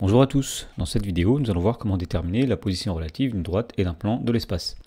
Bonjour à tous, dans cette vidéo nous allons voir comment déterminer la position relative d'une droite et d'un plan de l'espace.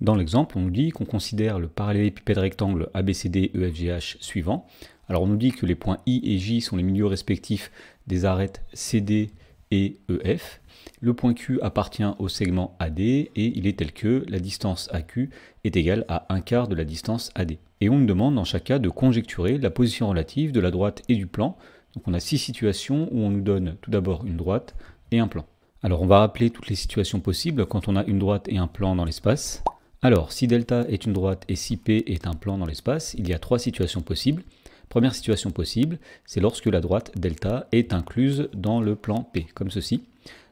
Dans l'exemple, on nous dit qu'on considère le parallélépipède rectangle ABCD EFGH suivant. Alors on nous dit que les points I et J sont les milieux respectifs des arêtes CD et EF. Le point Q appartient au segment AD et il est tel que la distance AQ est égale à un quart de la distance AD. Et on nous demande dans chaque cas de conjecturer la position relative de la droite et du plan donc on a six situations où on nous donne tout d'abord une droite et un plan. Alors on va rappeler toutes les situations possibles quand on a une droite et un plan dans l'espace. Alors si delta est une droite et si p est un plan dans l'espace, il y a trois situations possibles. Première situation possible, c'est lorsque la droite delta est incluse dans le plan p, comme ceci.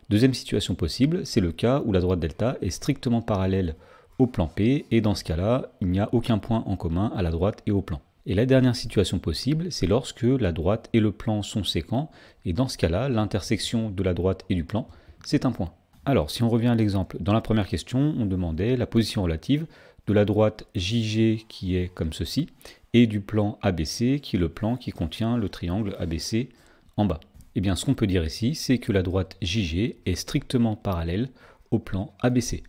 Deuxième situation possible, c'est le cas où la droite delta est strictement parallèle au plan P, et dans ce cas-là, il n'y a aucun point en commun à la droite et au plan. Et la dernière situation possible, c'est lorsque la droite et le plan sont séquents, et dans ce cas-là, l'intersection de la droite et du plan, c'est un point. Alors, si on revient à l'exemple, dans la première question, on demandait la position relative de la droite JG qui est comme ceci, et du plan ABC qui est le plan qui contient le triangle ABC en bas. Eh bien, ce qu'on peut dire ici, c'est que la droite JG est strictement parallèle au plan ABC.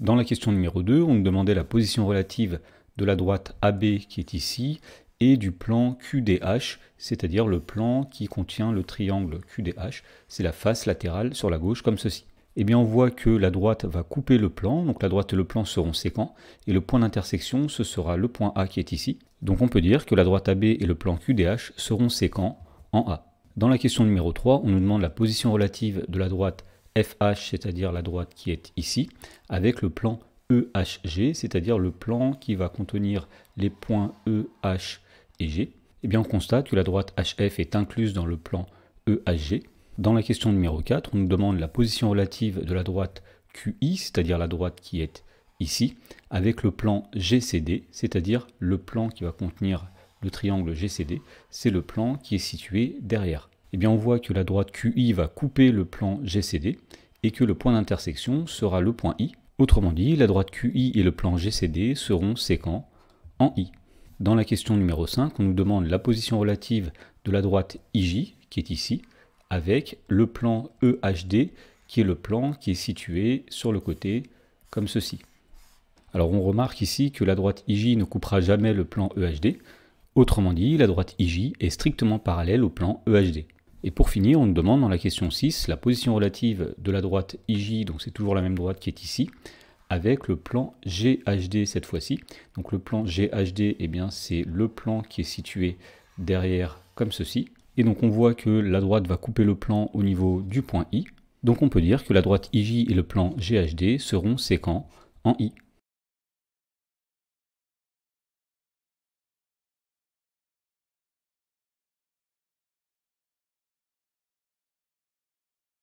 Dans la question numéro 2, on nous demandait la position relative de la droite AB qui est ici et du plan QDH, c'est-à-dire le plan qui contient le triangle QDH, c'est la face latérale sur la gauche comme ceci. Eh bien on voit que la droite va couper le plan, donc la droite et le plan seront séquents, et le point d'intersection ce sera le point A qui est ici. Donc on peut dire que la droite AB et le plan QDH seront séquents en A. Dans la question numéro 3, on nous demande la position relative de la droite FH, c'est-à-dire la droite qui est ici, avec le plan EHG, c'est-à-dire le plan qui va contenir les points E, H et G, eh bien on constate que la droite HF est incluse dans le plan EHG. Dans la question numéro 4, on nous demande la position relative de la droite QI, c'est-à-dire la droite qui est ici, avec le plan GCD, c'est-à-dire le plan qui va contenir le triangle GCD, c'est le plan qui est situé derrière. Eh bien on voit que la droite QI va couper le plan GCD et que le point d'intersection sera le point I, Autrement dit, la droite QI et le plan GCD seront séquents en I. Dans la question numéro 5, on nous demande la position relative de la droite IJ, qui est ici, avec le plan EHD, qui est le plan qui est situé sur le côté, comme ceci. Alors on remarque ici que la droite IJ ne coupera jamais le plan EHD. Autrement dit, la droite IJ est strictement parallèle au plan EHD. Et pour finir, on nous demande dans la question 6 la position relative de la droite IJ, donc c'est toujours la même droite qui est ici, avec le plan GHD cette fois-ci. Donc le plan GHD, eh bien c'est le plan qui est situé derrière comme ceci. Et donc on voit que la droite va couper le plan au niveau du point I. Donc on peut dire que la droite IJ et le plan GHD seront séquents en I.